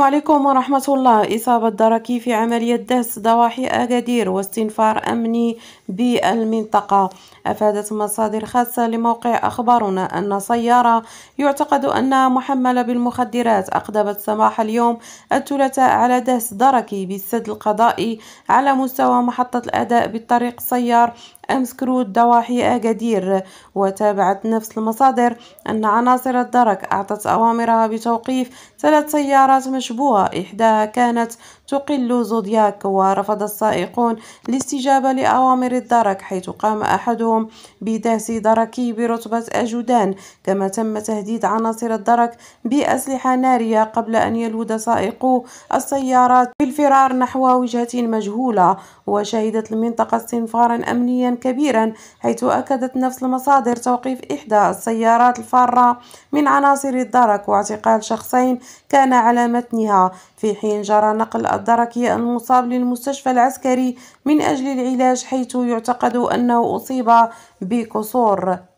السلام عليكم ورحمة الله إصابة دركي في عملية دهس ضواحي أكادير واستنفار أمني بالمنطقة أفادت مصادر خاصة لموقع أخبارنا أن سيارة يعتقد أنها محملة بالمخدرات أقدمت صباح اليوم الثلاثاء على دهس دركي بالسد القضائي على مستوى محطة الأداء بالطريق سيار أمسكرود ضواحي أكادير وتابعت نفس المصادر أن عناصر الدرك أعطت أوامرها بتوقيف ثلاث سيارات مشبوهة إحداها كانت تقل زودياك ورفض السائقون الاستجابة لأوامر الدرك حيث قام أحدهم بدهس دركي برتبة أجودان كما تم تهديد عناصر الدرك بأسلحة نارية قبل أن يلود سائقو السيارات بالفرار نحو وجهة مجهولة وشهدت المنطقة استنفارا أمنيا كبيرا حيث أكدت نفس المصادر توقيف إحدى السيارات الفارة من عناصر الدرك واعتقال شخصين كان على متنها في حين جرى نقل الدركي المصاب للمستشفى العسكري من أجل العلاج حيث يعتقد أنه أصيب بكسور